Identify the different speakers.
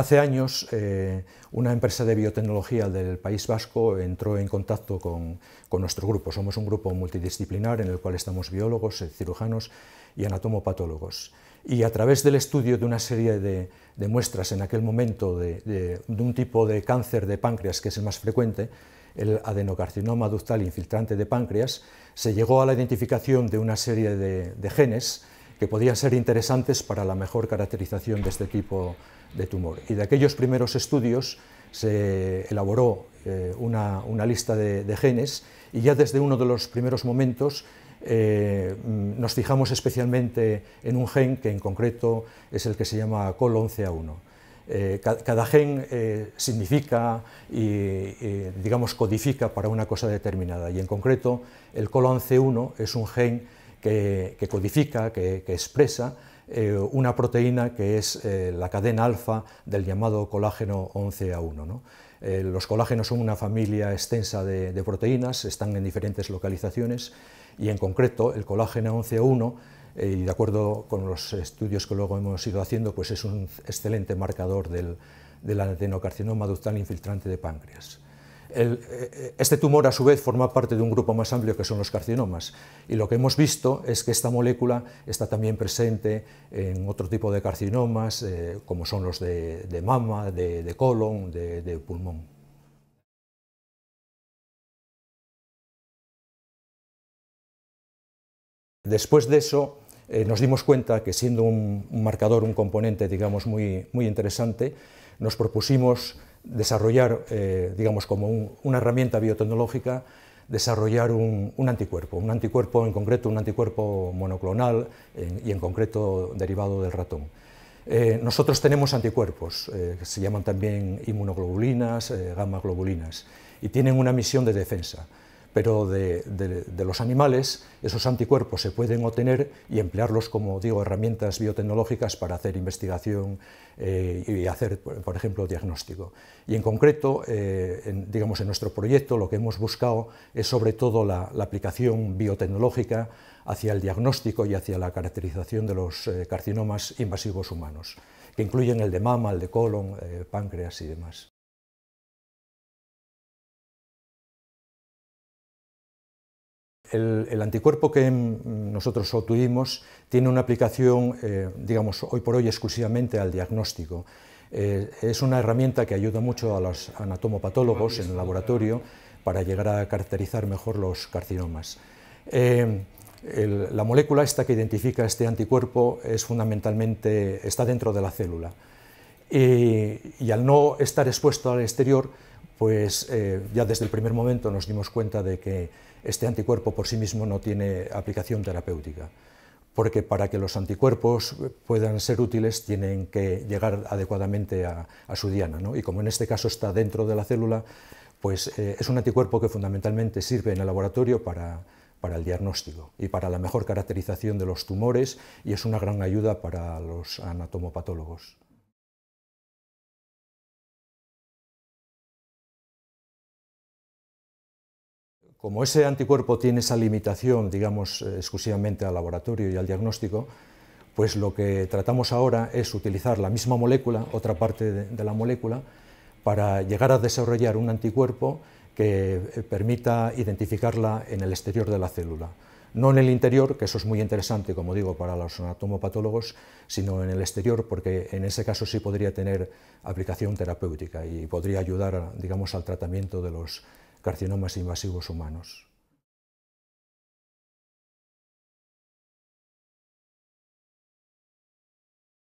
Speaker 1: Hace años eh, una empresa de biotecnología del País Vasco entró en
Speaker 2: contacto con, nuestro grupo. Somos un grupo multidisciplinar en el cual estamos biólogos, eh, cirujanos y anatomopatólogos. Y a través del estudio de una serie de, muestras en aquel momento de, un tipo de cáncer de páncreas que es el más frecuente, el adenocarcinoma ductal infiltrante de páncreas, se llegó a la identificación de una serie de genes que podían ser interesantes para la mejor caracterización de este tipo de tumor. Y de aquellos primeros estudios se elaboró eh, una, lista de, genes y ya desde uno de los primeros momentos eh, mm, nos fijamos especialmente en un gen que en concreto es el que se llama COL11A1. Eh, cada, gen significa y, digamos, codifica para una cosa determinada. Y en concreto, el COL11-1 es un gen que, codifica, que, expresa eh, una proteína que es eh, la cadena alfa del llamado colágeno 11A1. 1 eh, los colágenos son una familia extensa de, proteínas, están en diferentes localizaciones y en concreto el colágeno 11A1 y de acuerdo con los estudios que luego hemos ido haciendo, pues es un excelente marcador del, del adenocarcinoma ductal infiltrante de páncreas. Eh, este tumor, a su vez, forma parte de un grupo más amplio que son los carcinomas. Y lo que hemos visto es que esta molécula está también presente en otro tipo de carcinomas, eh, como son los de,
Speaker 1: mama, de, colon, de, pulmón. Después de
Speaker 2: eso, eh, nos dimos cuenta que siendo un, marcador, un componente, digamos, muy interesante, nos propusimos desarrollar, eh, digamos, como una herramienta biotecnológica, desarrollar un, anticuerpo, un anticuerpo en concreto, un anticuerpo monoclonal y en concreto derivado del ratón. Eh, nosotros tenemos anticuerpos, eh, que se llaman también inmunoglobulinas, gamma globulinas, y tienen una misión de defensa pero de, los animales esos anticuerpos se pueden obtener y emplearlos como digo herramientas biotecnológicas para hacer investigación eh, y hacer por ejemplo diagnóstico y en concreto eh, en, digamos en nuestro proyecto lo que hemos buscado es sobre todo la, aplicación biotecnológica hacia el diagnóstico y hacia la caracterización de los eh, carcinomas invasivos humanos que incluyen el de mama, el de
Speaker 1: colon, páncreas y demás. el, anticuerpo que em, nosotros obtuvimos
Speaker 2: tiene una aplicación, eh, digamos, hoy por hoy exclusivamente al diagnóstico. Eh, es una herramienta que ayuda mucho a los anatomopatólogos en el laboratorio para llegar a caracterizar mejor los carcinomas. Eh, la molécula esta que identifica este anticuerpo es fundamentalmente, está dentro de la célula. y al no estar expuesto al exterior, pues eh, ya desde el primer momento nos dimos cuenta de que este anticuerpo por sí mismo no tiene aplicación terapéutica, porque para que los anticuerpos puedan ser útiles tienen que llegar adecuadamente a, su diana, ¿no? y como en este caso está dentro de la célula, pues eh, es un anticuerpo que fundamentalmente sirve en el laboratorio para el diagnóstico y para la mejor caracterización de los
Speaker 1: tumores y es una gran ayuda para los anatomopatólogos. Como ese anticuerpo tiene esa limitación, digamos, eh, exclusivamente al laboratorio y
Speaker 2: al diagnóstico, pues lo que tratamos ahora es utilizar la misma molécula, otra parte de, la molécula, para llegar a desarrollar un anticuerpo que eh, permita identificarla en el exterior de la célula. No en el interior, que eso es muy interesante, como digo, para los anatomopatólogos, sino en el exterior, porque en ese caso sí podría tener aplicación terapéutica y podría ayudar, digamos, al tratamiento de los carcinomas
Speaker 1: invasivos humanos.